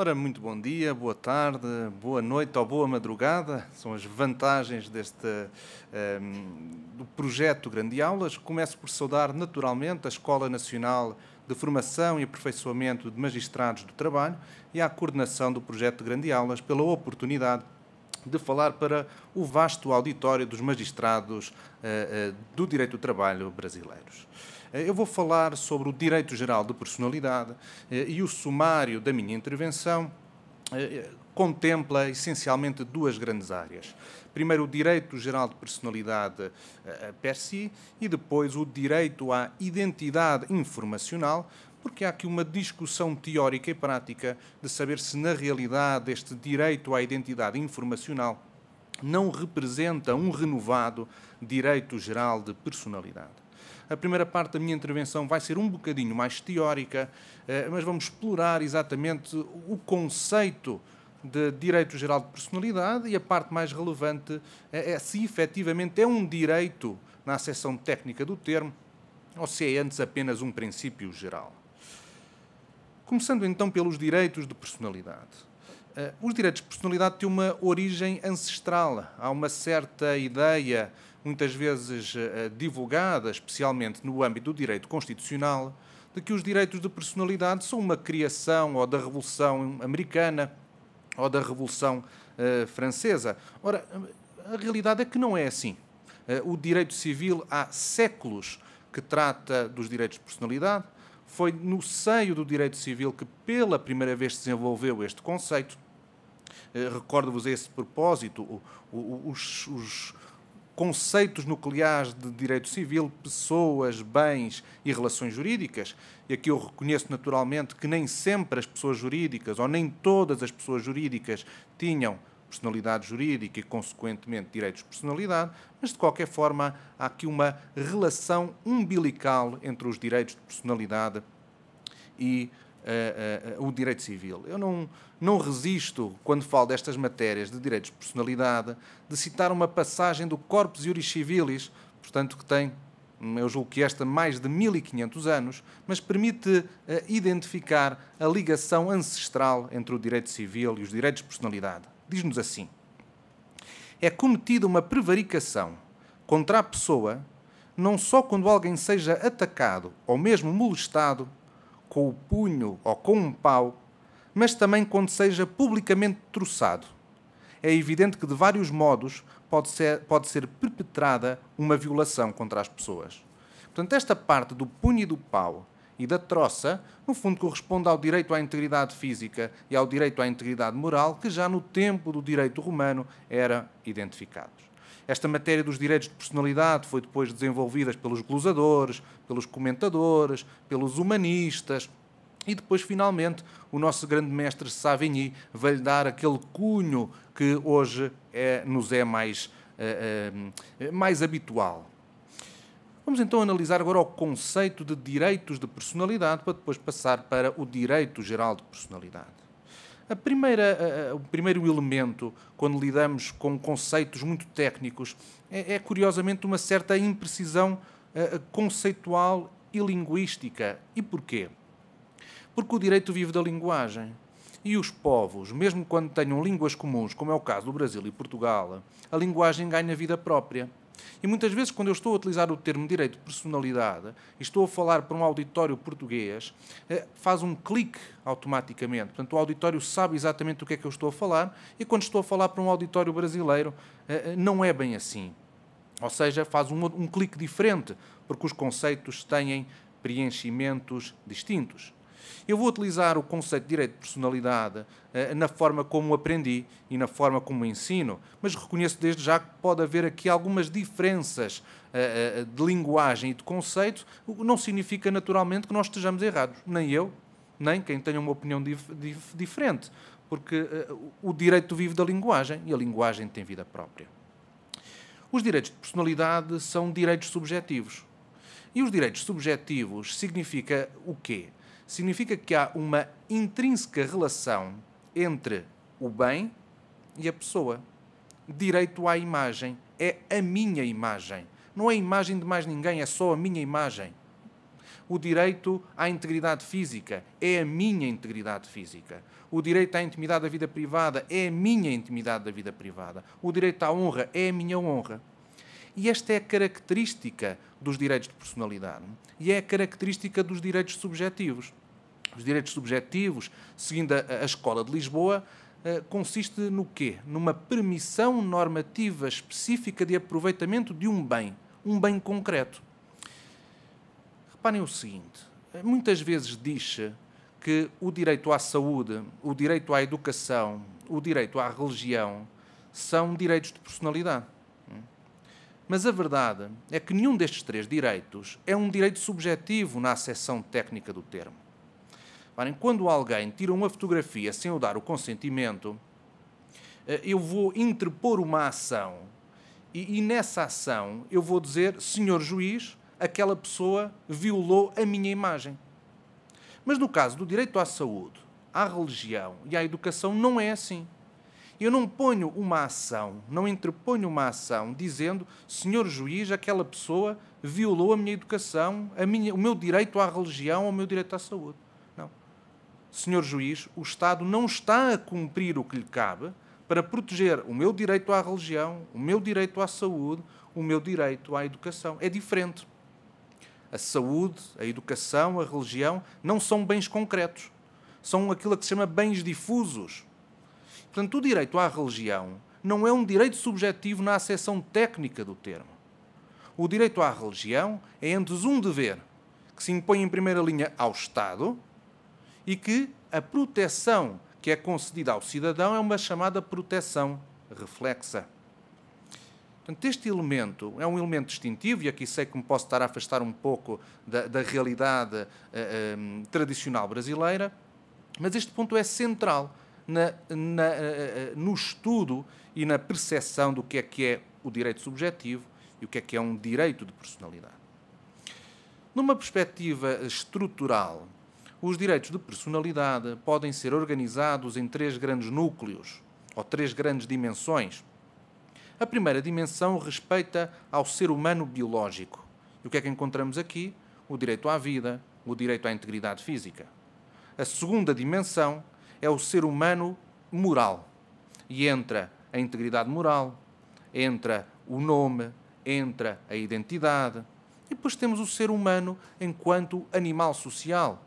Ora, muito bom dia, boa tarde, boa noite ou boa madrugada. São as vantagens deste um, ehm, do projeto Grande Aulas. Começo por saudar naturalmente a Escola Nacional de Formação e Aperfeiçoamento de Magistrados do Trabalho e à coordenação do projeto Grande Aulas pela oportunidade de falar para o vasto auditório dos magistrados uh, uh, do direito do trabalho brasileiros. Eh, eu vou falar sobre o direito geral de personalidade eh, e o sumário da minha intervenção eh, contempla essencialmente duas grandes áreas. Primeiro, o direito geral de personalidade per si e depois o direito à identidade informacional, porque há aqui uma discussão teórica e prática de saber se, na realidade, este direito à identidade informacional não representa um renovado direito geral de personalidade. A primeira parte da minha intervenção vai ser um bocadinho mais teórica, eh, mas vamos explorar exatamente o conceito de direito geral de personalidade e a parte mais relevante é, é, se efetivamente é um direito na acessão técnica do termo ou se é antes apenas um princípio geral. Começando então pelos direitos de personalidade. Eh, os direitos de personalidade têm uma origem ancestral. Há uma certa ideia muitas vezes eh, eh, divulgada, especialmente no âmbito do direito constitucional, de que os direitos de personalidade são uma criação ou da Revolução Americana ou da Revolução eh, Francesa. Ora, a realidade é que não é assim. o direito civil há séculos que trata dos direitos de personalidade. Foi no seio do direito civil que pela primeira vez se desenvolveu este conceito. Recordo-vos a esse propósito os, os conceitos nucleares de direito civil, pessoas, bens e relações jurídicas. E aqui eu reconheço naturalmente que nem sempre as pessoas jurídicas, ou nem todas as pessoas jurídicas, tinham personalidade jurídica e, consequentemente, direitos de personalidade, mas de qualquer forma há aqui uma relação umbilical entre os direitos de personalidade e uh, uh, o direito civil. Eu não, não resisto, quando falo destas matérias de direitos de personalidade, de citar uma passagem do Corpus Iuris Civilis, portanto, que tem, eu julgo que esta, mais de 1500 anos, mas permite identificar a ligação ancestral entre o direito civil e os direitos de personalidade. Diz-nos assim: É cometida uma prevaricação contra a pessoa não só quando alguém seja atacado ou mesmo molestado com o punho ou com um pau, mas também quando seja publicamente troçado. É evidente que, de vários modos, pode ser, pode ser perpetrada uma violação contra as pessoas. Portanto, esta parte do punho e do pau e da troça, no fundo, corresponde ao direito à integridade física e ao direito à integridade moral, que já no tempo do direito romano eram identificados. Esta matéria dos direitos de personalidade foi depois desenvolvida pelos glosadores, pelos comentadores, pelos humanistas. E depois, finalmente, o nosso grande mestre Savigny vai-lhe dar aquele cunho que hoje é, nos é mais, é, é, mais habitual. Vamos então analisar agora o conceito de direitos de personalidade para depois passar para o direito geral de personalidade. A primeira, a, o primeiro elemento, quando lidamos com conceitos muito técnicos, é, é curiosamente uma certa imprecisão a, conceitual e linguística. E porquê? Porque o direito vive da linguagem. E os povos, mesmo quando tenham línguas comuns, como é o caso do Brasil e Portugal, a linguagem ganha vida própria. E muitas vezes, quando eu estou a utilizar o termo direito de personalidade e estou a falar para um auditório português, eh, faz um clique automaticamente. Portanto, o auditório sabe exatamente o que é que eu estou a falar, e quando estou a falar para um auditório brasileiro, eh, eh, não é bem assim. Ou seja, faz um, um clique diferente, porque os conceitos têm preenchimentos distintos. Eu vou utilizar o conceito de direito de personalidade eh, na forma como aprendi e na forma como ensino, mas reconheço desde já que pode haver aqui algumas diferenças eh, eh, de linguagem e de conceito, o que não significa naturalmente que nós estejamos errados, nem eu, nem quem tenha uma opinião dif dif diferente, porque uh, o direito vive da linguagem e a linguagem tem vida própria. Os direitos de personalidade são direitos subjetivos. E os direitos subjetivos significa o quê? significa que há uma intrínseca relação entre o bem e a pessoa. Direito à imagem. É a minha imagem. Não é a imagem de mais ninguém, é só a minha imagem. O direito à integridade física é a minha integridade física. O direito à intimidade da vida privada é a minha intimidade da vida privada. O direito à honra é a minha honra. E esta é a característica dos direitos de personalidade e é a característica dos direitos subjetivos os direitos subjetivos, seguindo a, a Escola de Lisboa, eh, consiste no quê? Numa permissão normativa específica de aproveitamento de um bem, um bem concreto. Reparem o seguinte: eh, muitas vezes diz-se que o direito à saúde, o direito à educação, o direito à religião são direitos de personalidade. Hum? Mas a verdade é que nenhum destes três direitos é um direito subjetivo na acessão técnica do termo quando alguém tira uma fotografia sem eu dar o consentimento, eh, eu vou interpor uma ação e, e nessa ação eu vou dizer, senhor juiz, aquela pessoa violou a minha imagem. Mas no caso do direito à saúde, à religião e à educação, não é assim. Eu não ponho uma ação, não interponho uma ação dizendo, senhor juiz, aquela pessoa violou a minha educação, a minha, o meu direito à religião, ou o meu direito à saúde senhor juiz, o Estado não está a cumprir o que lhe cabe para proteger o meu direito à religião, o meu direito à saúde, o meu direito à educação. É diferente. A saúde, a educação, a religião não são bens concretos. São aquilo que se chama bens difusos. Portanto, o direito à religião não é um direito subjetivo na acessão técnica do termo. O direito à religião é antes um dever que se impõe em primeira linha ao Estado e que a proteção que é concedida ao cidadão é uma chamada proteção reflexa. Portanto, este elemento é um elemento distintivo, e aqui sei que me posso estar a afastar um pouco da, da realidade eh, eh, tradicional brasileira, mas este ponto é central na, na, eh, eh, no estudo e na percepção do que é que é o direito subjetivo e o que é que é um direito de personalidade. Numa perspectiva estrutural, os direitos de personalidade podem ser organizados em três grandes núcleos, ou três grandes dimensões. A primeira dimensão respeita ao ser humano biológico. E o que é que encontramos aqui? O direito à vida, o direito à integridade física. A segunda dimensão é o ser humano moral. E entra a integridade moral, entra o nome, entra a identidade. E depois temos o ser humano enquanto animal social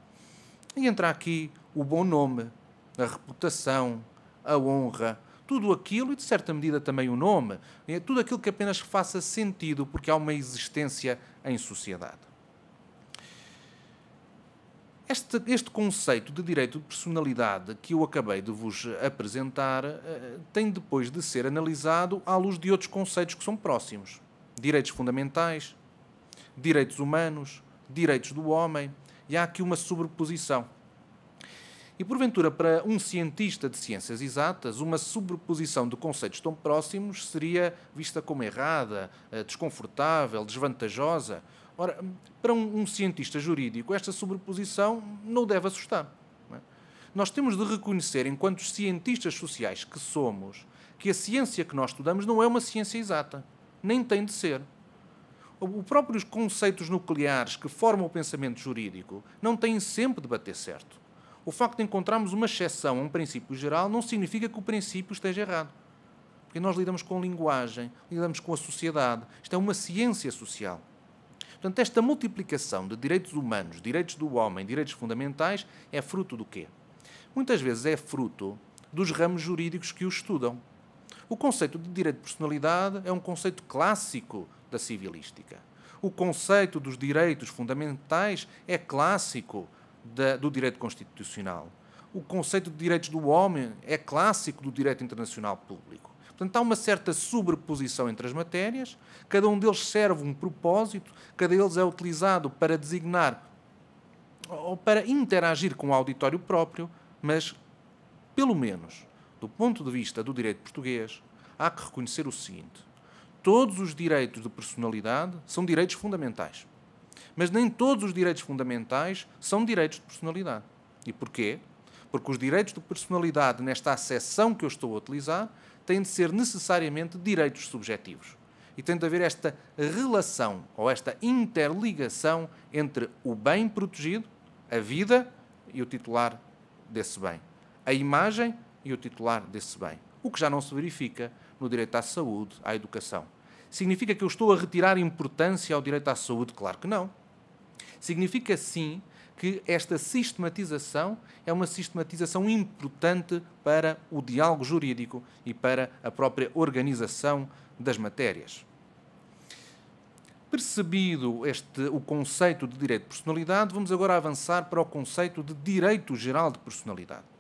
e entra aqui o bom nome, a reputação, a honra, tudo aquilo e, de certa medida, também o nome, é tudo aquilo que apenas faça sentido porque há uma existência em sociedade. Este, este conceito de direito de personalidade que eu acabei de vos apresentar eh, tem depois de ser analisado à luz de outros conceitos que são próximos: direitos fundamentais, direitos humanos, direitos do homem, e há aqui uma sobreposição. E porventura, para um cientista de ciências exatas, uma sobreposição de conceitos tão próximos seria vista como errada, eh, desconfortável, desvantajosa. Ora, para um cientista jurídico, esta sobreposição não deve assustar. É? Nós temos de reconhecer, enquanto cientistas sociais que somos, que a ciência que nós estudamos não é uma ciência exata, nem tem de ser os próprios conceitos nucleares que formam o pensamento jurídico não têm sempre de bater certo. O facto de encontrarmos uma exceção a um princípio geral não significa que o princípio esteja errado. Porque nós lidamos com linguagem, lidamos com a sociedade. Isto é uma ciência social. Portanto, esta multiplicação de direitos humanos, direitos do homem, direitos fundamentais, é fruto do quê? Muitas vezes é fruto dos ramos jurídicos que o estudam. O conceito de direito de personalidade é um conceito clássico da civilística. O conceito dos direitos fundamentais é clássico da, do direito constitucional. O conceito de direitos do homem é clássico do direito internacional público. Portanto, há uma certa sobreposição entre as matérias, cada um deles serve um propósito, cada um deles é utilizado para designar ou para interagir com o auditório próprio, mas, pelo menos, do ponto de vista do direito português, há que reconhecer o seguinte: todos os direitos de personalidade são direitos fundamentais. Mas nem todos os direitos fundamentais são direitos de personalidade. E porquê? Porque os direitos de personalidade, nesta acessão que eu estou a utilizar, têm de ser necessariamente direitos subjetivos. E tem de haver esta relação ou esta interligação entre o bem protegido, a vida e o titular desse bem, a imagem e o titular desse bem. O que já não se verifica no direito à saúde, à educação. Significa que eu estou a retirar importância ao direito à saúde? Claro que não. Significa, sim, que esta sistematização é uma sistematização importante para o diálogo jurídico e para a própria organização das matérias. Percebido este, o conceito de direito de personalidade, vamos agora avançar para o conceito de direito geral de personalidade.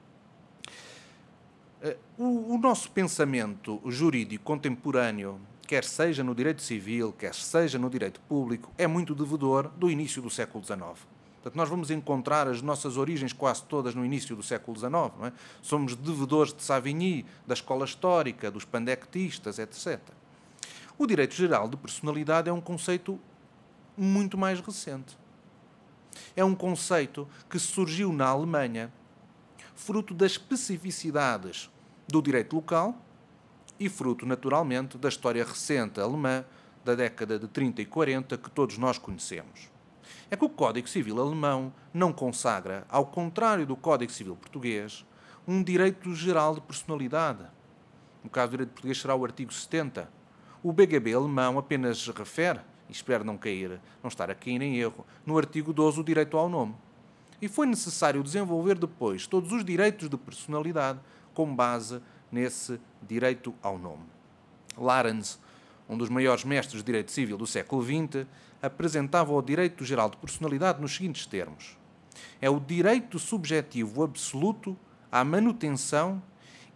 Eh, o, o nosso pensamento jurídico contemporâneo, quer seja no direito civil, quer seja no direito público, é muito devedor do início do século XIX. Portanto, nós vamos encontrar as nossas origens quase todas no início do século XIX. É? Somos devedores de Savigny, da escola histórica, dos pandectistas, etc. O direito geral de personalidade é um conceito muito mais recente. É um conceito que surgiu na Alemanha fruto das especificidades do direito local e fruto, naturalmente, da história recente alemã da década de 30 e 40 que todos nós conhecemos. É que o Código Civil alemão não consagra, ao contrário do Código Civil português, um direito geral de personalidade. No caso do direito português será o artigo 70. O BGB alemão apenas refere, e espero não cair, não estar aqui em erro, no artigo 12 o direito ao nome e foi necessário desenvolver depois todos os direitos de personalidade com base nesse direito ao nome. Larens, um dos maiores mestres de direito civil do século XX, apresentava o direito geral de personalidade nos seguintes termos: é o direito subjetivo absoluto à manutenção,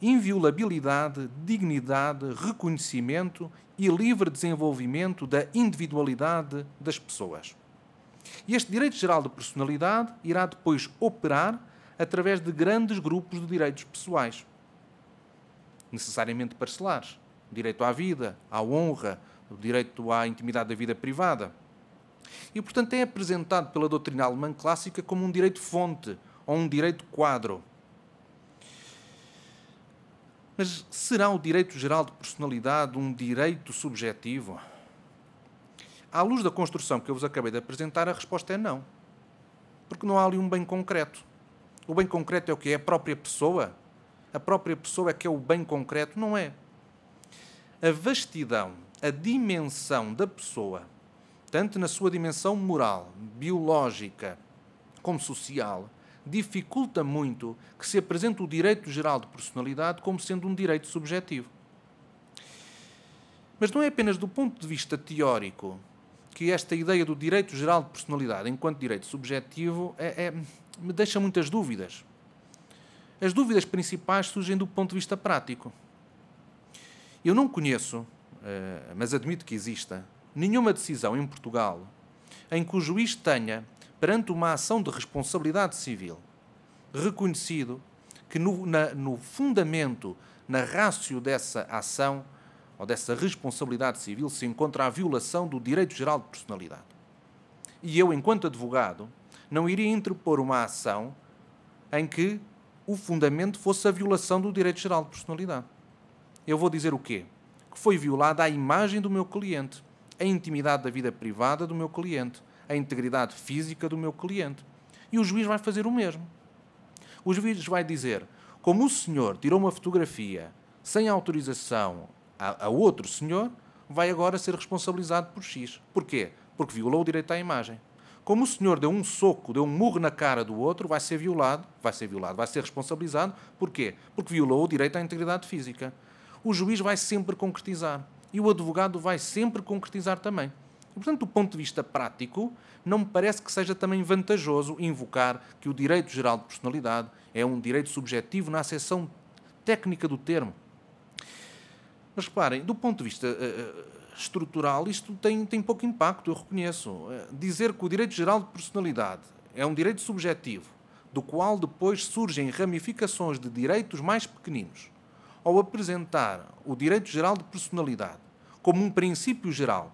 inviolabilidade, dignidade, reconhecimento e livre desenvolvimento da individualidade das pessoas. E este direito geral de personalidade irá depois operar através de grandes grupos de direitos pessoais, necessariamente parcelares. O direito à vida, à honra, o direito à intimidade da vida privada. E, portanto, é apresentado pela doutrina alemã clássica como um direito fonte ou um direito quadro. Mas será o direito geral de personalidade um direito subjetivo? À luz da construção que eu vos acabei de apresentar, a resposta é não. Porque não há ali um bem concreto. O bem concreto é o que? É a própria pessoa? A própria pessoa é que é o bem concreto? Não é. A vastidão, a dimensão da pessoa, tanto na sua dimensão moral, biológica, como social, dificulta muito que se apresente o direito geral de personalidade como sendo um direito subjetivo. Mas não é apenas do ponto de vista teórico que esta ideia do direito geral de personalidade enquanto direito subjetivo é, é, me deixa muitas dúvidas. As dúvidas principais surgem do ponto de vista prático. Eu não conheço, eh, mas admito que exista, nenhuma decisão em Portugal em que o juiz tenha, perante uma ação de responsabilidade civil, reconhecido que no, na, no fundamento, na rácio dessa ação, ou dessa responsabilidade civil se encontra a violação do direito geral de personalidade. E eu, enquanto advogado, não iria interpor uma ação em que o fundamento fosse a violação do direito geral de personalidade. Eu vou dizer o quê? Que foi violada a imagem do meu cliente, a intimidade da vida privada do meu cliente, a integridade física do meu cliente. E o juiz vai fazer o mesmo. O juiz vai dizer: como o senhor tirou uma fotografia sem autorização a, a outro senhor, vai agora ser responsabilizado por X. Porquê? Porque violou o direito à imagem. Como o senhor deu um soco, deu um murro na cara do outro, vai ser violado, vai ser violado, vai ser responsabilizado. Porquê? Porque violou o direito à integridade física. O juiz vai sempre concretizar e o advogado vai sempre concretizar também. E, portanto, do ponto de vista prático, não me parece que seja também vantajoso invocar que o direito geral de personalidade é um direito subjetivo na acessão técnica do termo. Mas reparem, do ponto de vista uh, estrutural, isto tem, tem pouco impacto, eu reconheço. Uh, dizer que o direito geral de personalidade é um direito subjetivo, do qual depois surgem ramificações de direitos mais pequeninos, ou apresentar o direito geral de personalidade como um princípio geral,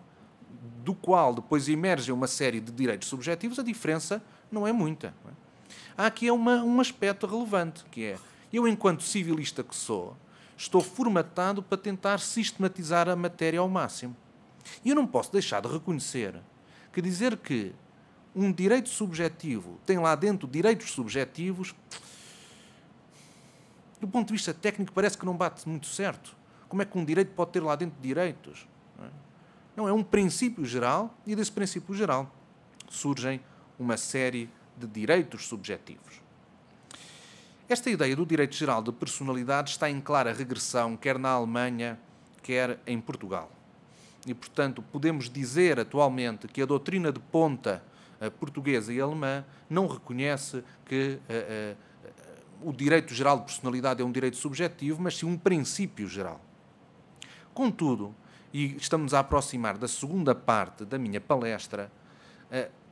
do qual depois emerge uma série de direitos subjetivos, a diferença não é muita. Não é? Há aqui uma, um aspecto relevante, que é, eu enquanto civilista que sou, estou formatado para tentar sistematizar a matéria ao máximo. E eu não posso deixar de reconhecer que dizer que um direito subjetivo tem lá dentro direitos subjetivos, do ponto de vista técnico, parece que não bate muito certo. Como é que um direito pode ter lá dentro direitos? Não, é, é um princípio geral e desse princípio geral surgem uma série de direitos subjetivos. Esta ideia do direito geral de personalidade está em clara regressão, quer na Alemanha, quer em Portugal. E, portanto, podemos dizer atualmente que a doutrina de ponta eh, portuguesa e alemã não reconhece que eh, eh, o direito geral de personalidade é um direito subjetivo, mas sim um princípio geral. Contudo, e estamos a aproximar da segunda parte da minha palestra,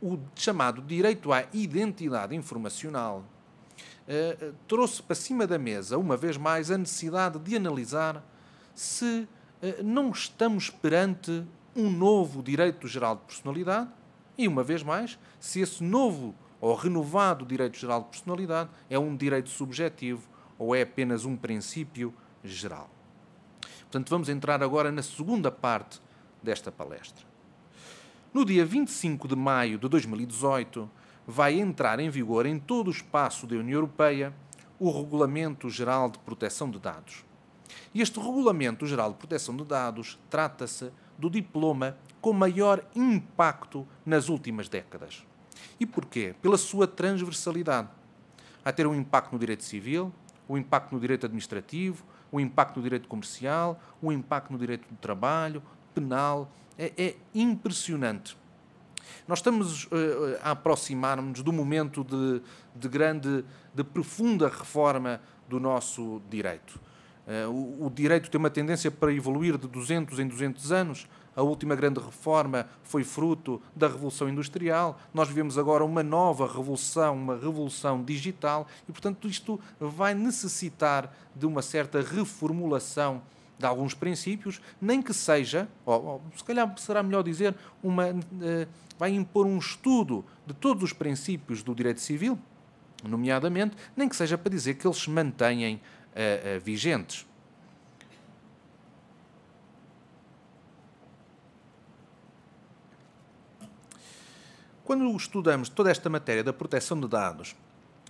o chamado direito à identidade informacional eh, eh, trouxe para cima da mesa, uma vez mais, a necessidade de analisar se eh, não estamos perante um novo direito geral de personalidade e, uma vez mais, se esse novo ou renovado direito geral de personalidade é um direito subjetivo ou é apenas um princípio geral. Portanto, vamos entrar agora na segunda parte desta palestra. No dia 25 de maio de 2018, vai entrar em vigor em todo o espaço da União Europeia o Regulamento Geral de Proteção de Dados. E este Regulamento Geral de Proteção de Dados trata-se do diploma com maior impacto nas últimas décadas. E porquê? Pela sua transversalidade. A ter um impacto no direito civil, um impacto no direito administrativo, um impacto no direito comercial, um impacto no direito do trabalho, penal. É, é impressionante. Nós estamos uh, a aproximar-nos do momento de, de, grande, de profunda reforma do nosso direito. Uh, o, o, direito tem uma tendência para evoluir de 200 em 200 anos. A última grande reforma foi fruto da Revolução Industrial. Nós vivemos agora uma nova revolução, uma revolução digital, e, portanto, isto vai necessitar de uma certa reformulação de alguns princípios, nem que seja, ou, ou se calhar será melhor dizer, uma, uh, vai impor um estudo de todos os princípios do direito civil, nomeadamente, nem que seja para dizer que eles se mantêm uh, eh, uh, eh, vigentes. Quando estudamos toda esta matéria da proteção de dados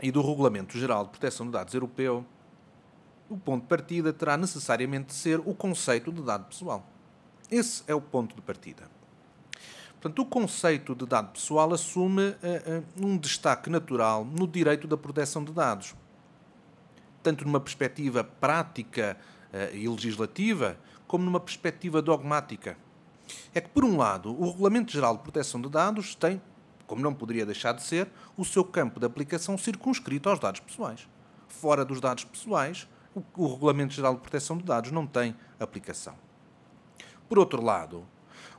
e do Regulamento Geral de Proteção de Dados Europeu, o ponto de partida terá necessariamente de ser o conceito de dado pessoal. Esse é o ponto de partida. Portanto, o conceito de dado pessoal assume uh, uh, um destaque natural no direito da proteção de dados, tanto numa perspectiva prática uh, e legislativa, como numa perspectiva dogmática. É que, por um lado, o Regulamento Geral de Proteção de Dados tem, como não poderia deixar de ser, o seu campo de aplicação circunscrito aos dados pessoais. Fora dos dados pessoais, o, o Regulamento Geral de Proteção de Dados não tem aplicação. Por outro lado,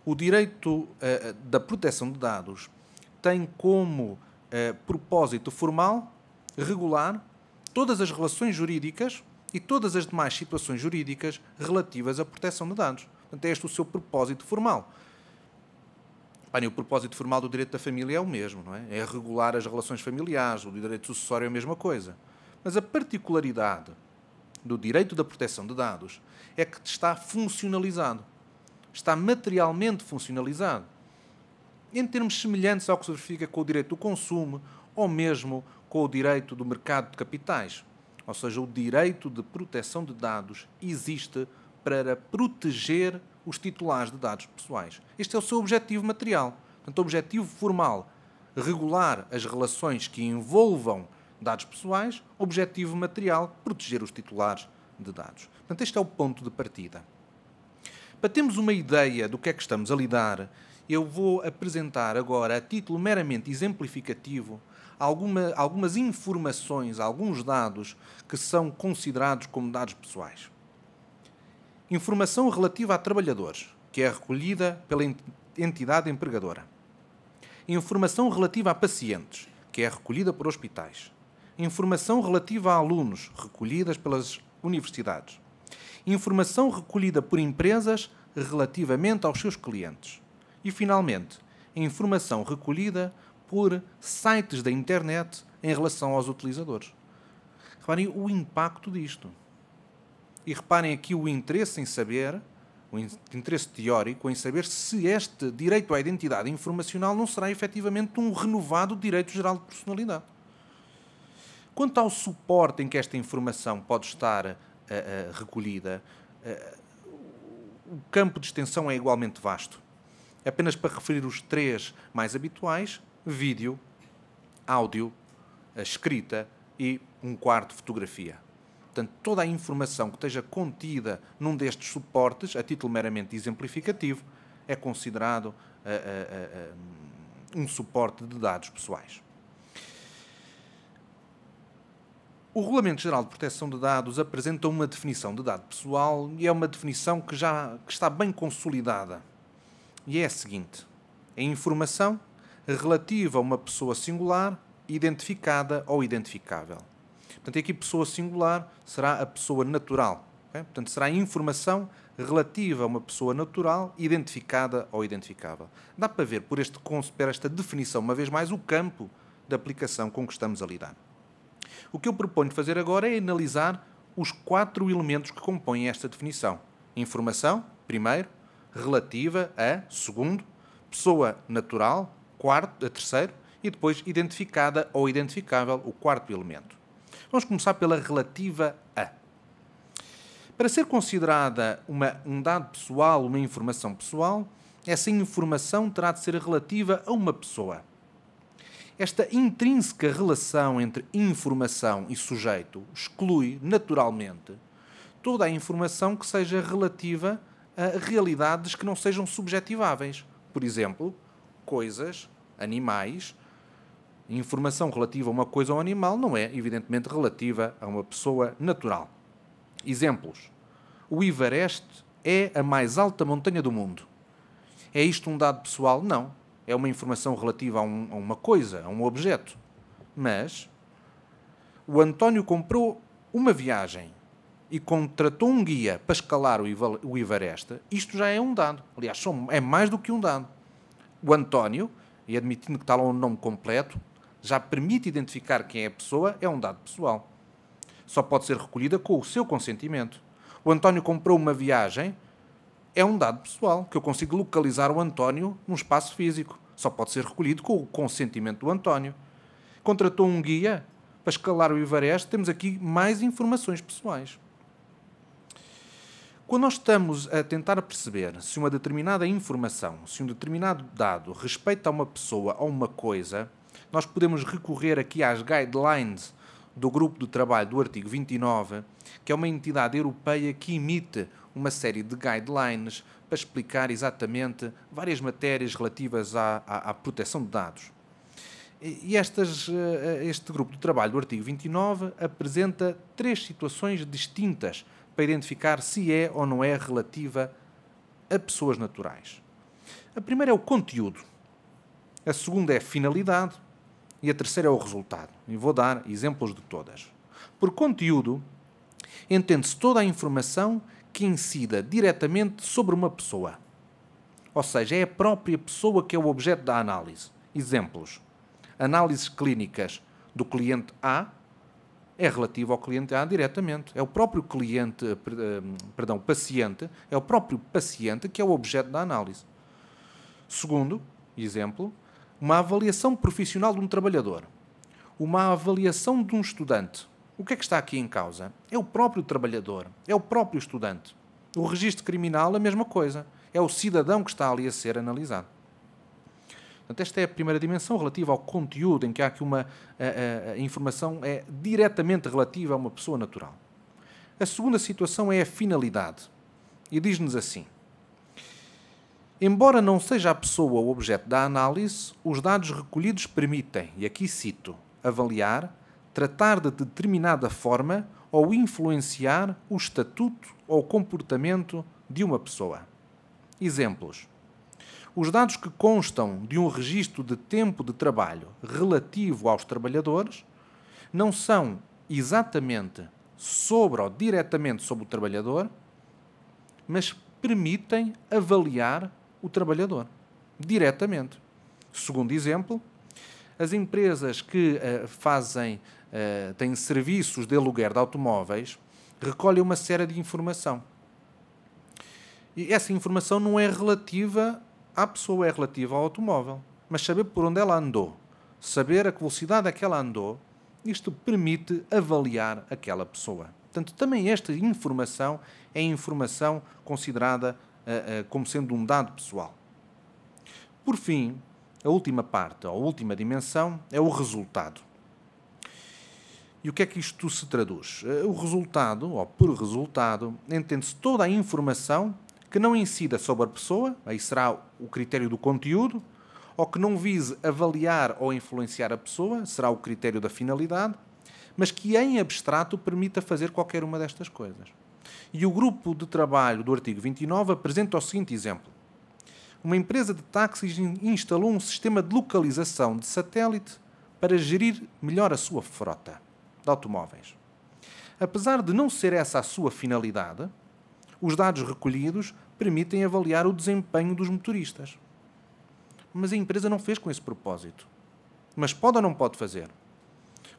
o direito eh, da proteção de dados tem como eh, propósito formal regular todas as relações jurídicas e todas as demais situações jurídicas relativas à proteção de dados. Portanto, é este o seu propósito formal. Bem, o propósito formal do direito da família é o mesmo, não é? É regular as relações familiares, o direito sucessório é a mesma coisa. Mas a particularidade do direito da proteção de dados é que está funcionalizado. Está materialmente funcionalizado. Em termos semelhantes ao que se verifica com o direito do consumo ou mesmo com o direito do mercado de capitais. Ou seja, o direito de proteção de dados existe para proteger os titulares de dados pessoais. Este é o seu objetivo material. Portanto, objetivo formal, regular as relações que envolvam dados pessoais, objetivo material, proteger os titulares de dados. Portanto, este é o ponto de partida. Para termos uma ideia do que é que estamos a lidar, eu vou apresentar agora, a título meramente exemplificativo, alguma, algumas informações, alguns dados que são considerados como dados pessoais. Informação relativa a trabalhadores, que é recolhida pela entidade empregadora. Informação relativa a pacientes, que é recolhida por hospitais informação relativa a alunos recolhidas pelas universidades, informação recolhida por empresas relativamente aos seus clientes e, finalmente, informação recolhida por sites da internet em relação aos utilizadores. Reparem o impacto disto. E reparem aqui o interesse em saber, o interesse teórico em saber se este direito à identidade informacional não será efetivamente um renovado direito geral de personalidade. Quanto ao suporte em que esta informação pode estar uh, uh, recolhida, uh, o campo de extensão é igualmente vasto. Apenas para referir os três mais habituais: vídeo, áudio, escrita e um quarto fotografia. Portanto, toda a informação que esteja contida num destes suportes, a título meramente exemplificativo, é considerado um suporte de dados pessoais. O Regulamento Geral de Proteção de Dados apresenta uma definição de dado pessoal e é uma definição que já que está bem consolidada. E é a seguinte: é informação relativa a uma pessoa singular, identificada ou identificável. Portanto, aqui pessoa singular será a pessoa natural. Okay? Portanto, será informação relativa a uma pessoa natural, identificada ou identificável. Dá para ver, por, este, por esta definição, uma vez mais, o campo de aplicação com que estamos a lidar. O que eu proponho fazer agora é analisar os quatro elementos que compõem esta definição: informação, primeiro, relativa a, segundo, pessoa natural, quarto, a terceiro, e depois identificada ou identificável, o quarto elemento. Vamos começar pela relativa a. Para ser considerada uma, um dado pessoal, uma informação pessoal, essa informação terá de ser relativa a uma pessoa. Esta intrínseca relação entre informação e sujeito exclui, naturalmente, toda a informação que seja relativa a realidades que não sejam subjetiváveis. Por exemplo, coisas, animais. Informação relativa a uma coisa ou um animal não é, evidentemente, relativa a uma pessoa natural. Exemplos. O Ivareste é a mais alta montanha do mundo. É isto um dado pessoal? Não é uma informação relativa a, um, a uma coisa, a um objeto. Mas o António comprou uma viagem e contratou um guia para escalar o Ivaresta, isto já é um dado. Aliás, é mais do que um dado. O António, e admitindo que está lá um nome completo, já permite identificar quem é a pessoa, é um dado pessoal. Só pode ser recolhida com o seu consentimento. O António comprou uma viagem é um dado pessoal, que eu consigo localizar o António num espaço físico. Só pode ser recolhido com o consentimento do António. Contratou um guia para escalar o Ivarés, temos aqui mais informações pessoais. Quando nós estamos a tentar perceber se uma determinada informação, se um determinado dado respeita a uma pessoa ou uma coisa, nós podemos recorrer aqui às guidelines do grupo de trabalho do artigo 29, que é uma entidade europeia que emite uma série de guidelines para explicar exatamente várias matérias relativas à, à, à proteção de dados. E estas, eh, eh, este grupo de trabalho do artigo 29 apresenta três situações distintas para identificar se é ou não é relativa a pessoas naturais. A primeira é o conteúdo, a segunda é a finalidade e a terceira é o resultado. E vou dar exemplos de todas. Por conteúdo, entende-se toda a informação que incida diretamente sobre uma pessoa. Ou seja, é a própria pessoa que é o objeto da análise. Exemplos: análises clínicas do cliente A é relativo ao cliente A diretamente. É o próprio cliente, eh, eh, perdão, paciente, é o próprio paciente que é o objeto da análise. Segundo exemplo, uma avaliação profissional de um trabalhador, uma avaliação de um estudante, o que é que está aqui em causa? É o próprio trabalhador, é o próprio estudante. O registro criminal, a mesma coisa. É o cidadão que está ali a ser analisado. Portanto, esta é a primeira dimensão relativa ao conteúdo, em que há aqui uma a, a, a informação é diretamente relativa a uma pessoa natural. A segunda situação é a finalidade. E diz-nos assim: Embora não seja a pessoa o objeto da análise, os dados recolhidos permitem, e aqui cito, avaliar tratar de determinada forma ou influenciar o estatuto ou comportamento de uma pessoa. Exemplos: os dados que constam de um registro de tempo de trabalho relativo aos trabalhadores não são exatamente sobre ou diretamente sobre o trabalhador, mas permitem avaliar o trabalhador diretamente. Segundo exemplo, as empresas que uh, fazem, uh, têm serviços de aluguer de automóveis, recolhem uma série de informação. E essa informação não é relativa à pessoa, é relativa ao automóvel. Mas saber por onde ela andou, saber a velocidade a que ela andou, isto permite avaliar aquela pessoa. Portanto, também esta informação é informação considerada uh, como sendo um dado pessoal. Por fim, a última parte, ou a última dimensão, é o resultado. E o que é que isto se traduz? Eh, o resultado, ou por resultado, entende-se toda a informação que não incida sobre a pessoa, aí será o critério do conteúdo, ou que não vise avaliar ou influenciar a pessoa, será o critério da finalidade, mas que em abstrato permita fazer qualquer uma destas coisas. E o grupo de trabalho do artigo 29 apresenta o seguinte exemplo uma empresa de táxis instalou um sistema de localização de satélite para gerir melhor a sua frota de automóveis. Apesar de não ser essa a sua finalidade, os dados recolhidos permitem avaliar o desempenho dos motoristas. Mas a empresa não fez com esse propósito. Mas pode ou não pode fazer?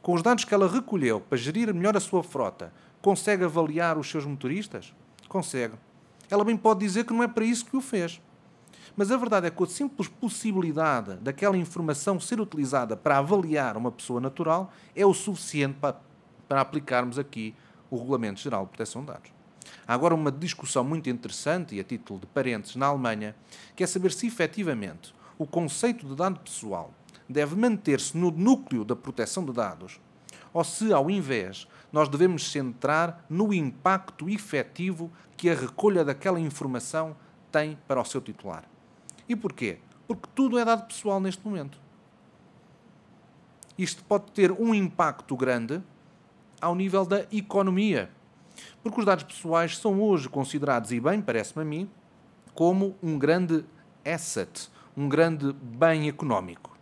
Com os dados que ela recolheu para gerir melhor a sua frota, consegue avaliar os seus motoristas? Consegue. Ela bem pode dizer que não é para isso que o fez. Mas a verdade é que a simples possibilidade daquela informação ser utilizada para avaliar uma pessoa natural é o suficiente para, para aplicarmos aqui o Regulamento Geral de Proteção de Dados. Há agora uma discussão muito interessante, e a título de parênteses, na Alemanha, que é saber se efetivamente o conceito de dado pessoal deve manter-se no núcleo da proteção de dados ou se, ao invés, nós devemos centrar no impacto efetivo que a recolha daquela informação tem para o seu titular. E porquê? Porque tudo é dado pessoal neste momento. Isto pode ter um impacto grande ao nível da economia. Porque os dados pessoais são hoje considerados, e bem, parece-me a mim, como um grande asset, um grande bem económico.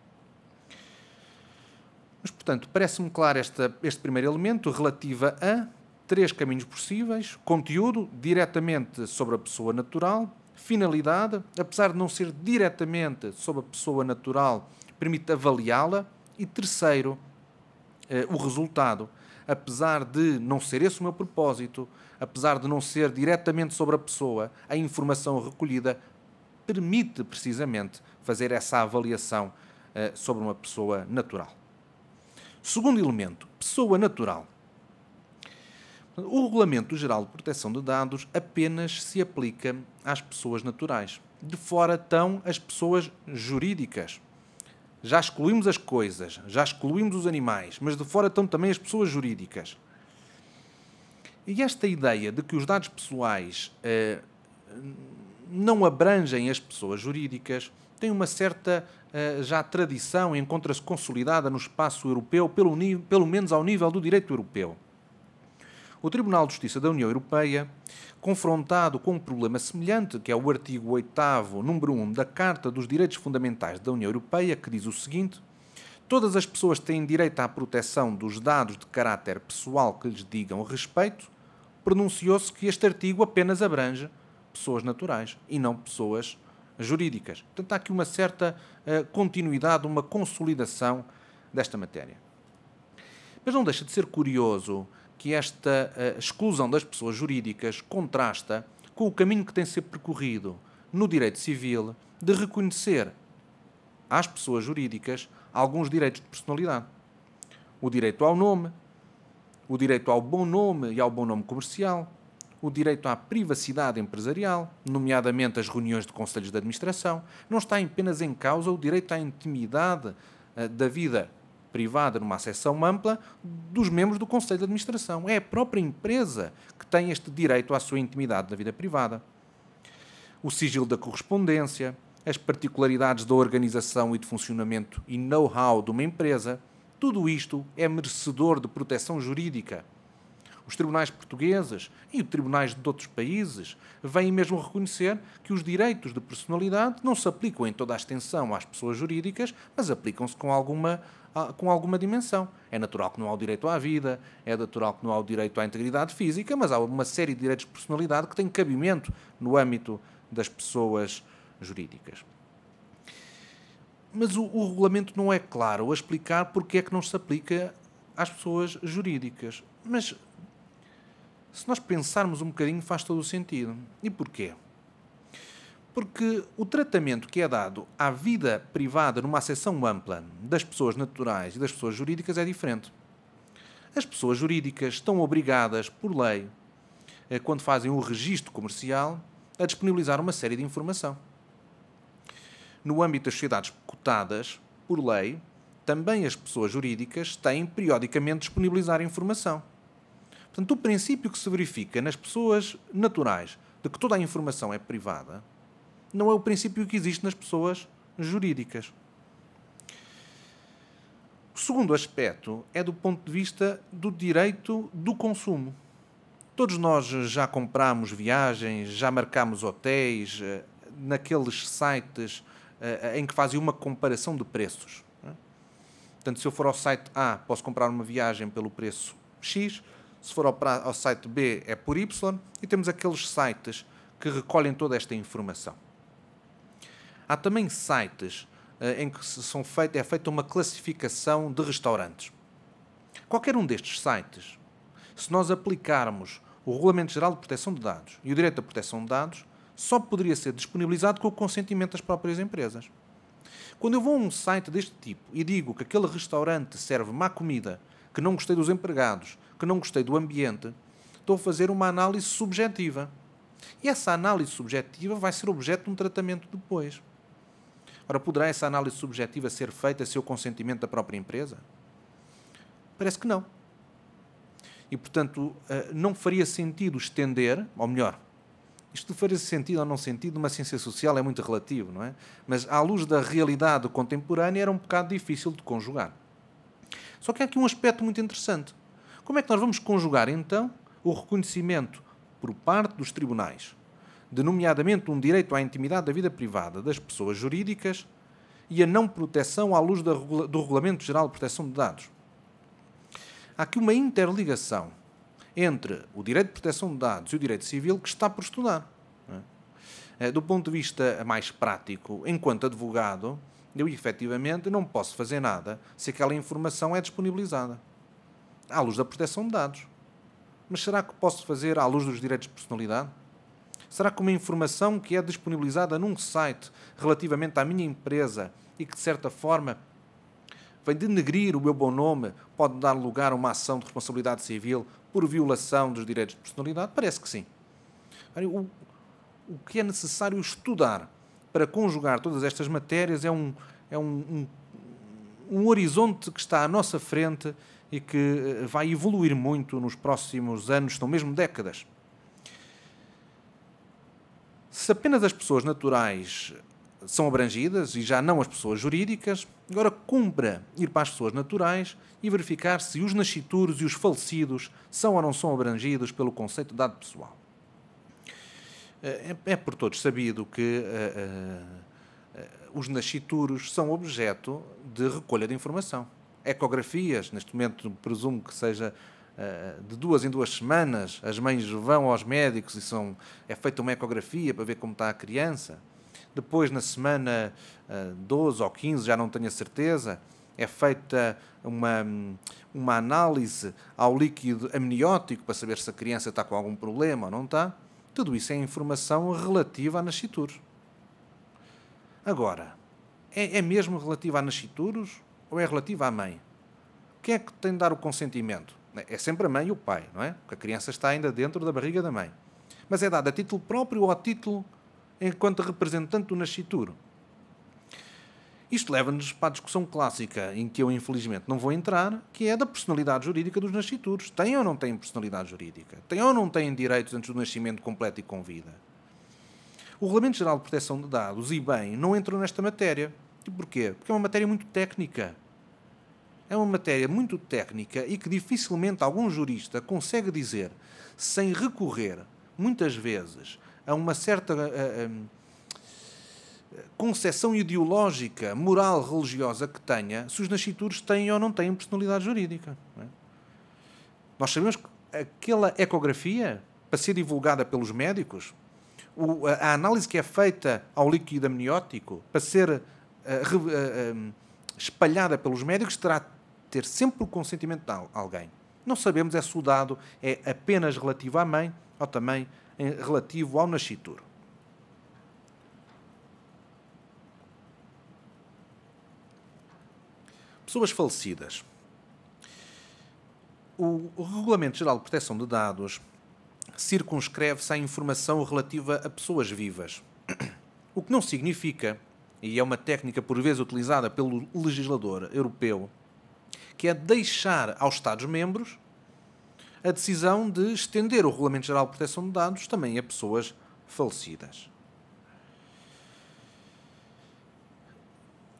Mas, portanto, parece-me claro esta, este primeiro elemento relativa a três caminhos possíveis: conteúdo diretamente sobre a pessoa natural, finalidade, apesar de não ser diretamente sobre a pessoa natural, permite avaliá-la. E terceiro, eh, o resultado. Apesar de não ser esse o meu propósito, apesar de não ser diretamente sobre a pessoa, a informação recolhida permite precisamente fazer essa avaliação eh, sobre uma pessoa natural. Segundo elemento, pessoa natural. O Regulamento Geral de Proteção de Dados apenas se aplica às pessoas naturais. De fora estão as pessoas jurídicas. Já excluímos as coisas, já excluímos os animais, mas de fora estão também as pessoas jurídicas. E esta ideia de que os dados pessoais eh, não abrangem as pessoas jurídicas tem uma certa eh, já tradição, encontra-se consolidada no espaço europeu, pelo, pelo menos ao nível do direito europeu. O Tribunal de Justiça da União Europeia, confrontado com um problema semelhante, que é o artigo 8, número 1 da Carta dos Direitos Fundamentais da União Europeia, que diz o seguinte: Todas as pessoas têm direito à proteção dos dados de caráter pessoal que lhes digam respeito, pronunciou-se que este artigo apenas abrange pessoas naturais e não pessoas jurídicas. Portanto, há aqui uma certa uh, continuidade, uma consolidação desta matéria. Mas não deixa de ser curioso que esta eh, exclusão das pessoas jurídicas contrasta com o caminho que tem de ser percorrido no direito civil de reconhecer às pessoas jurídicas alguns direitos de personalidade. O direito ao nome, o direito ao bom nome e ao bom nome comercial, o direito à privacidade empresarial, nomeadamente as reuniões de conselhos de administração, não está apenas em causa o direito à intimidade eh, da vida privada, numa sessão ampla, dos membros do Conselho de Administração. É a própria empresa que tem este direito à sua intimidade da vida privada. O sigilo da correspondência, as particularidades da organização e de funcionamento e know-how de uma empresa, tudo isto é merecedor de proteção jurídica. Os tribunais portugueses e os tribunais de outros países vêm mesmo reconhecer que os direitos de personalidade não se aplicam em toda a extensão às pessoas jurídicas, mas aplicam-se com alguma ah, com alguma dimensão. É natural que não há o direito à vida, é natural que não há o direito à integridade física, mas há uma série de direitos de personalidade que têm cabimento no âmbito das pessoas jurídicas. Mas o, o regulamento não é claro a explicar porque é que não se aplica às pessoas jurídicas. Mas se nós pensarmos um bocadinho, faz todo o sentido. E porquê? Porque o tratamento que é dado à vida privada numa seção ampla das pessoas naturais e das pessoas jurídicas é diferente. As pessoas jurídicas estão obrigadas, por lei, eh, quando fazem o um registro comercial, a disponibilizar uma série de informação. No âmbito das sociedades cotadas, por lei, também as pessoas jurídicas têm periodicamente disponibilizar informação. Portanto, o princípio que se verifica nas pessoas naturais de que toda a informação é privada não é o princípio que existe nas pessoas jurídicas. O segundo aspecto é do ponto de vista do direito do consumo. Todos nós já compramos viagens, já marcamos hotéis eh, naqueles sites eh, eh, em que fazem uma comparação de preços. É? Portanto, se eu for ao site A, posso comprar uma viagem pelo preço X, se for ao, site B, é por Y, e temos aqueles sites que recolhem toda esta informação. Há também sites eh, em que são feito, é feita uma classificação de restaurantes. Qualquer um destes sites, se nós aplicarmos o Regulamento Geral de Proteção de Dados e o Direito à Proteção de Dados, só poderia ser disponibilizado com o consentimento das próprias empresas. Quando eu vou a um site deste tipo e digo que aquele restaurante serve má comida, que não gostei dos empregados, que não gostei do ambiente, estou a fazer uma análise subjetiva. E essa análise subjetiva vai ser objeto de um tratamento depois. Ora, poderá essa análise subjetiva ser feita sem o consentimento da própria empresa? Parece que não. E, portanto, eh, não faria sentido estender, ou melhor, isto faria sentido ou não sentido, uma ciência social é muito relativo, não é? Mas, à luz da realidade contemporânea, era um bocado difícil de conjugar. Só que há aqui um aspecto muito interessante. Como é que nós vamos conjugar, então, o reconhecimento por parte dos tribunais de, nomeadamente, um direito à intimidade da vida privada das pessoas jurídicas e a não proteção à luz do Regulamento Geral de Proteção de Dados. Há aqui uma interligação entre o direito de proteção de dados e o direito civil que está por estudar. É? Eh, do ponto de vista mais prático, enquanto advogado, eu efetivamente não posso fazer nada se aquela informação é disponibilizada à luz da proteção de dados. Mas será que posso fazer à luz dos direitos de personalidade? Será que uma informação que é disponibilizada num site relativamente à minha empresa e que, de certa forma, vem denegrir o meu bom nome, pode dar lugar a uma ação de responsabilidade civil por violação dos direitos de personalidade? Parece que sim. O, o que é necessário estudar para conjugar todas estas matérias é um, é um, um, um horizonte que está à nossa frente e que eh, vai evoluir muito nos próximos anos, não mesmo décadas. Se apenas as pessoas naturais são abrangidas e já não as pessoas jurídicas, agora cumpra ir para as pessoas naturais e verificar se os nascituros e os falecidos são ou não são abrangidos pelo conceito de dado pessoal. É, é por todos sabido que uh, uh, os nascituros são objeto de recolha de informação. Ecografias, neste momento presumo que seja eh, de duas em duas semanas as mães vão aos médicos e são, é feita uma ecografia para ver como está a criança. Depois, na semana 12 eh, ou 15, já não tenho a certeza, é feita uma, uma análise ao líquido amniótico para saber se a criança está com algum problema ou não está. Tudo isso é informação relativa à nascituros. Agora, é, é mesmo relativa a nascituros ou é relativa à mãe? Quem é que tem de dar o consentimento? Né? É sempre a mãe e o pai, não é? Porque a criança está ainda dentro da barriga da mãe. Mas é dado a título próprio ou a título enquanto representante do nascituro. Isto leva-nos para a discussão clássica, em que eu infelizmente não vou entrar, que é da personalidade jurídica dos nascituros. Têm ou não têm personalidade jurídica? Têm ou não têm direitos antes do nascimento completo e com vida? O Regulamento Geral de Proteção de Dados e Bem não entrou nesta matéria. E porquê? Porque é uma matéria muito técnica é uma matéria muito técnica e que dificilmente algum jurista consegue dizer, sem recorrer, muitas vezes, a uma certa eh, eh, hum, concepção ideológica, moral, religiosa que tenha, se os nascituros têm ou não têm personalidade jurídica. É? Nós sabemos que aquela ecografia, para ser divulgada pelos médicos, o, a, a, análise que é feita ao líquido amniótico, para ser uh, re, uh, um, espalhada pelos médicos, terá ter sempre o consentimento de alguém. Não sabemos é se o dado é apenas relativo à mãe ou também eh, relativo ao nascituro. Pessoas falecidas. O Regulamento Geral de Proteção de Dados circunscreve-se à informação relativa a pessoas vivas, o que não significa, e é uma técnica por vezes utilizada pelo legislador europeu, que é deixar aos Estados-membros a decisão de estender o Regulamento Geral de Proteção de Dados também a pessoas falecidas.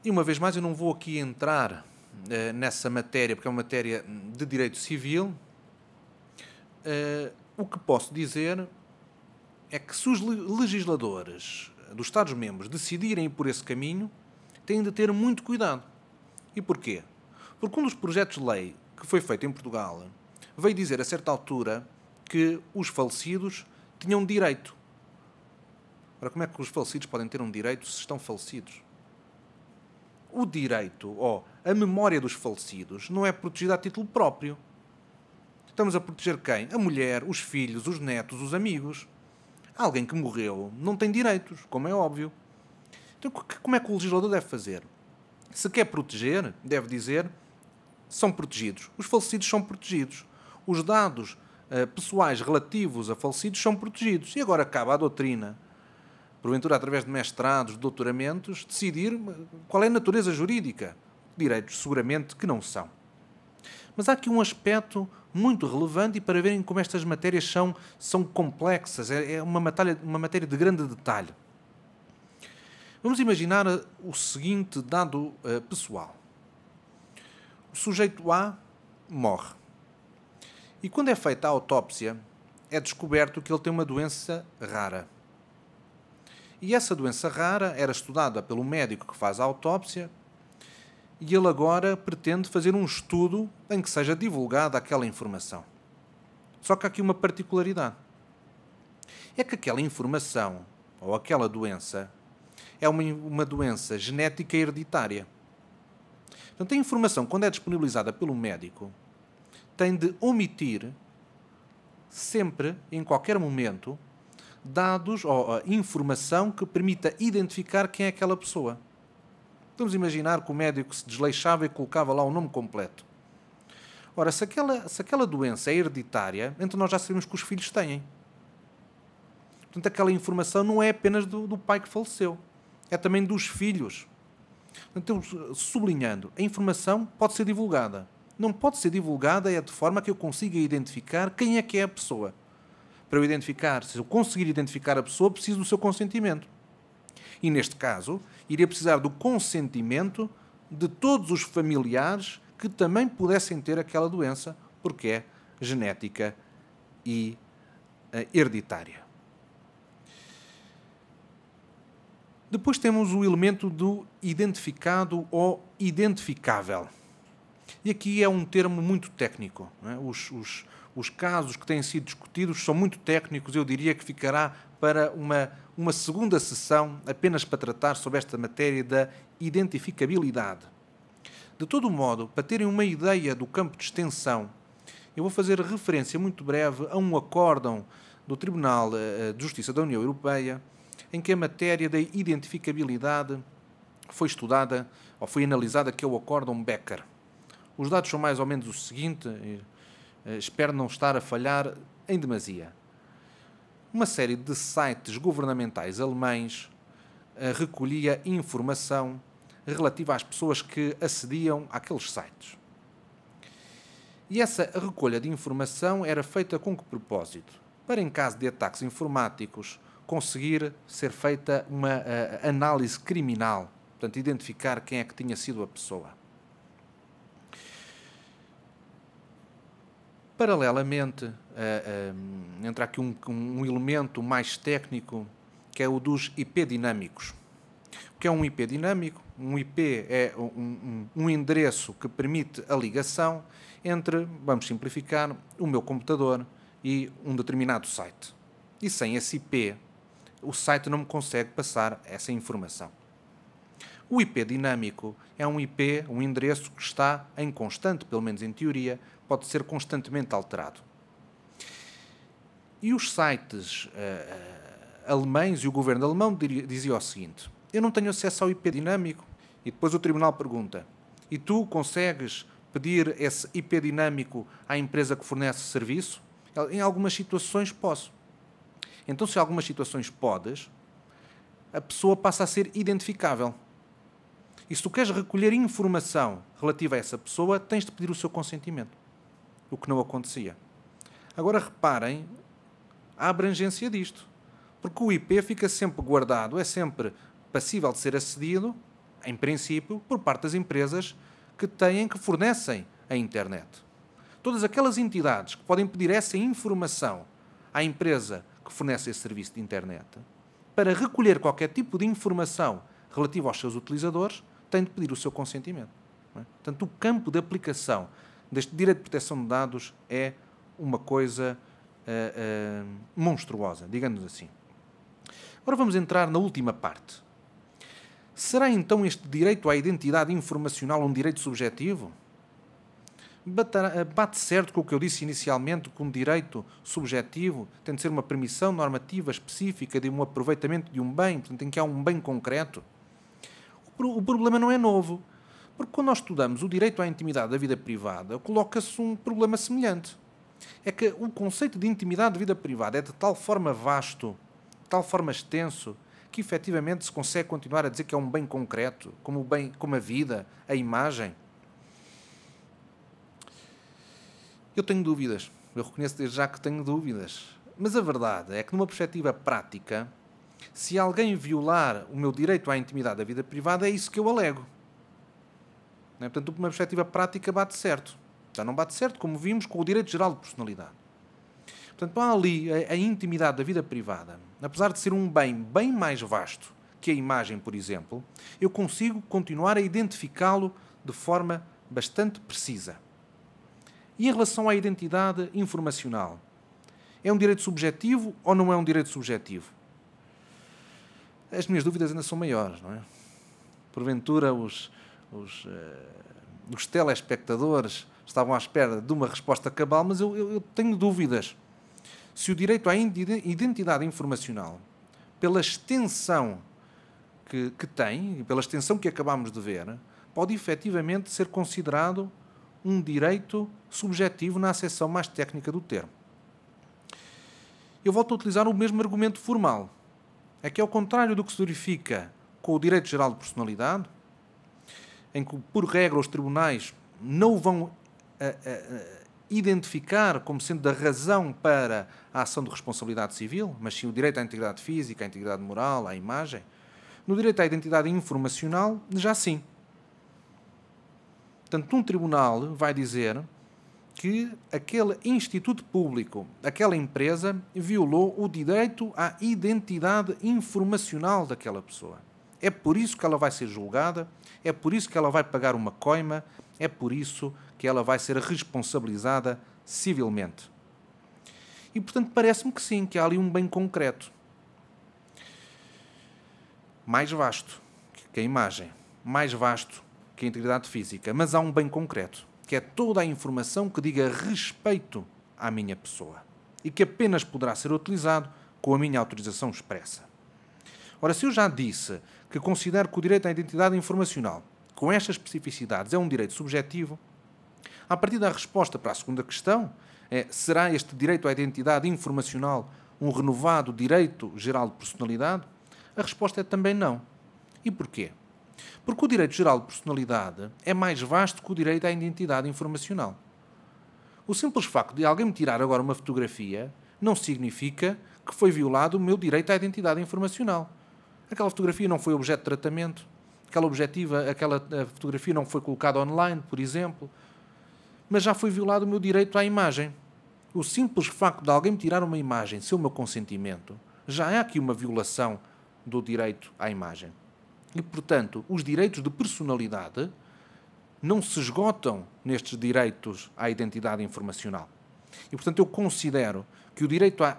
E uma vez mais, eu não vou aqui entrar uh, nessa matéria, porque é uma matéria de direito civil. Uh, o que posso dizer é que se os legisladores dos Estados-membros decidirem ir por esse caminho, têm de ter muito cuidado. E porquê? Porque um dos projetos de lei que foi feito em Portugal veio dizer a certa altura que os falecidos tinham direito. Ora, como é que os falecidos podem ter um direito se estão falecidos? O direito, ou a memória dos falecidos, não é protegida a título próprio. Estamos a proteger quem? A mulher, os filhos, os netos, os amigos. Alguém que morreu não tem direitos, como é óbvio. Então, como é que o legislador deve fazer? Se quer proteger, deve dizer são protegidos. Os falecidos são protegidos. Os dados uh, pessoais relativos a falecidos são protegidos. E agora acaba a doutrina, porventura através de mestrados, de doutoramentos, decidir eh, qual é a natureza jurídica. Direitos, seguramente, que não são. Mas há aqui um aspecto muito relevante e para verem como estas matérias são, são complexas, é, é uma, matéria, uma matéria de grande detalhe. Vamos imaginar eh, o seguinte dado uh, pessoal. O sujeito A morre. E quando é feita a autópsia, é descoberto que ele tem uma doença rara. E essa doença rara era estudada pelo médico que faz a autópsia, e ele agora pretende fazer um estudo em que seja divulgada aquela informação. Só que há aqui uma particularidade: é que aquela informação ou aquela doença é uma, uma doença genética hereditária. Portanto, a informação, quando é disponibilizada pelo médico, tem de omitir sempre, em qualquer momento, dados ou informação que permita identificar quem é aquela pessoa. Vamos imaginar que o médico se desleixava e colocava lá o nome completo. Ora, se aquela, se aquela doença é hereditária, então nós já sabemos que os filhos têm. Portanto, aquela informação não é apenas do, do pai que faleceu, é também dos filhos. Então, sublinhando, a informação pode ser divulgada. Não pode ser divulgada é de forma que eu consiga identificar quem é que é a pessoa. Para eu identificar, se eu conseguir identificar a pessoa, preciso do seu consentimento. E neste caso, iria precisar do consentimento de todos os familiares que também pudessem ter aquela doença, porque é genética e eh, hereditária. Depois temos o elemento do identificado ou identificável. E aqui é um termo muito técnico. É? Os, os, os, casos que têm sido discutidos são muito técnicos, eu diria que ficará para uma, uma segunda sessão apenas para tratar sobre esta matéria da identificabilidade. De todo modo, para terem uma ideia do campo de extensão, eu vou fazer referência muito breve a um acórdão do Tribunal eh, de Justiça da União Europeia em que a matéria da identificabilidade foi estudada ou foi analisada, que é o Acórdão Becker. Os dados são mais ou menos o seguinte, eh, espero não estar a falhar em demasia. Uma série de sites governamentais alemães eh, recolhia informação relativa às pessoas que acediam àqueles sites. E essa recolha de informação era feita com que propósito? Para, em caso de ataques informáticos, conseguir ser feita uma uh, análise criminal, portanto, identificar quem é que tinha sido a pessoa. Paralelamente, uh, uh, entra aqui um, um elemento mais técnico, que é o dos IP dinâmicos. O que é um IP dinâmico? Um IP é um, um, um, endereço que permite a ligação entre, vamos simplificar, o meu computador e um determinado site. E sem esse IP, o site não me consegue passar essa informação. O IP dinâmico é um IP, um endereço que está em constante, pelo menos em teoria, pode ser constantemente alterado. E os sites uh, alemães e o governo alemão diziam o seguinte: eu não tenho acesso ao IP dinâmico. E depois o tribunal pergunta: e tu consegues pedir esse IP dinâmico à empresa que fornece serviço? Em algumas situações posso. Então, se algumas situações podes, a pessoa passa a ser identificável. E se tu queres recolher informação relativa a essa pessoa, tens de pedir o seu consentimento. O que não acontecia. Agora reparem a abrangência disto. Porque o IP fica sempre guardado, é sempre passível de ser acedido, em princípio, por parte das empresas que têm, que fornecem a internet. Todas aquelas entidades que podem pedir essa informação à empresa que fornece esse serviço de internet, para recolher qualquer tipo de informação relativa aos seus utilizadores, tem de pedir o seu consentimento. É? Portanto, o campo de aplicação deste direito de proteção de dados é uma coisa uh, uh, monstruosa, digamos assim. Agora vamos entrar na última parte. Será então este direito à identidade informacional um direito subjetivo? Eh, bate certo com o que eu disse inicialmente, que um direito subjetivo tem de ser uma permissão normativa específica de um aproveitamento de um bem, portanto, em que há um bem concreto? O problema não é novo. Porque quando nós estudamos o direito à intimidade da vida privada, coloca-se um problema semelhante. É que o conceito de intimidade da vida privada é de tal forma vasto, de tal forma extenso, que efetivamente se consegue continuar a dizer que é um bem concreto, como, o bem, como a vida, a imagem. Eu tenho dúvidas. Eu reconheço desde já que tenho dúvidas. Mas a verdade é que, numa perspectiva prática, se alguém violar o meu direito à intimidade da vida privada, é isso que eu alego. É? Portanto, uma perspectiva prática bate certo. Já não bate certo, como vimos, com o direito geral de personalidade. Portanto, há ali a, a intimidade da vida privada, apesar de ser um bem bem mais vasto que a imagem, por exemplo, eu consigo continuar a identificá-lo de forma bastante precisa e em relação à identidade informacional. É um direito subjetivo ou não é um direito subjetivo? As minhas dúvidas ainda são maiores, não é? Porventura, os, os, uh, os telespectadores estavam à espera de uma resposta cabal, mas eu, eu, eu tenho dúvidas se o direito à identidade informacional, pela extensão que, que tem, pela extensão que acabamos de ver, pode efetivamente ser considerado um direito subjetivo na acessão mais técnica do termo. Eu volto a utilizar o mesmo argumento formal. É que, ao contrário do que se verifica com o direito geral de personalidade, em que, por regra, os tribunais não o vão a, eh, a, eh, eh, identificar como sendo da razão para a ação de responsabilidade civil, mas sim o direito à integridade física, à integridade moral, à imagem. No direito à identidade informacional, já sim. Portanto, um tribunal vai dizer que aquele instituto público, aquela empresa, violou o direito à identidade informacional daquela pessoa. É por isso que ela vai ser julgada, é por isso que ela vai pagar uma coima, é por isso que ela vai ser responsabilizada civilmente. E portanto, parece-me que sim, que há ali um bem concreto. Mais vasto que a imagem, mais vasto que a integridade física, mas há um bem concreto, que é toda a informação que diga respeito à minha pessoa e que apenas poderá ser utilizado com a minha autorização expressa. Ora, se eu já disse que considero que o direito à identidade informacional, com estas especificidades, é um direito subjetivo, a partir da resposta para a segunda questão é: será este direito à identidade informacional um renovado direito geral de personalidade? A resposta é também não. E porquê? Porque o direito geral de personalidade é mais vasto que o direito à identidade informacional. O simples facto de alguém me tirar agora uma fotografia não significa que foi violado o meu direito à identidade informacional. Aquela fotografia não foi objeto de tratamento, aquela objetiva, aquela eh, fotografia não foi colocada online, por exemplo, mas já foi violado o meu direito à imagem. O simples facto de alguém me tirar uma imagem sem o meu consentimento, já é aqui uma violação do direito à imagem. E, portanto, os direitos de personalidade não se esgotam nestes direitos à identidade informacional. E, portanto, eu considero que o direito à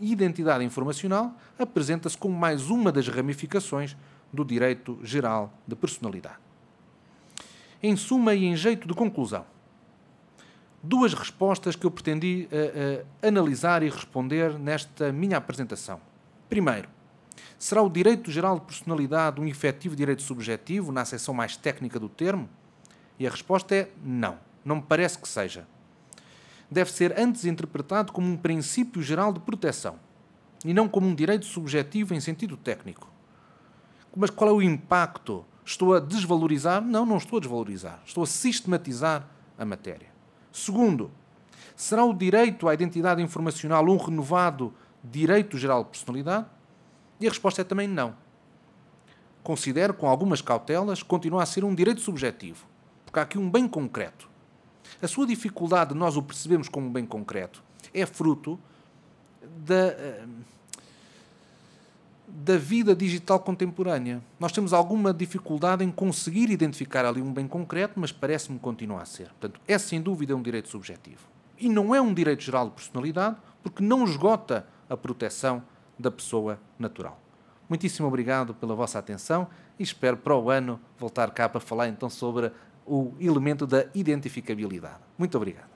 identidade informacional apresenta-se como mais uma das ramificações do direito geral de personalidade. Em suma e em jeito de conclusão, duas respostas que eu pretendi uh, uh, analisar e responder nesta minha apresentação. Primeiro, Será o direito geral de personalidade um efetivo direito subjetivo, na acessão mais técnica do termo? E a resposta é não, não me parece que seja. Deve ser antes interpretado como um princípio geral de proteção e não como um direito subjetivo em sentido técnico. Mas qual é o impacto? Estou a desvalorizar? Não, não estou a desvalorizar. Estou a sistematizar a matéria. Segundo, será o direito à identidade informacional um renovado direito geral de personalidade? E a resposta é também não. Considero, com algumas cautelas, continua a ser um direito subjetivo, porque há aqui um bem concreto. A sua dificuldade de nós o percebemos como um bem concreto é fruto da, eh, da vida digital contemporânea. Nós temos alguma dificuldade em conseguir identificar ali um bem concreto, mas parece-me continuar a ser. Portanto, é sem dúvida um direito subjetivo. E não é um direito geral de personalidade, porque não esgota a proteção da pessoa natural. Muitíssimo obrigado pela vossa atenção e espero para o ano voltar cá para falar então sobre o elemento da identificabilidade. Muito obrigado.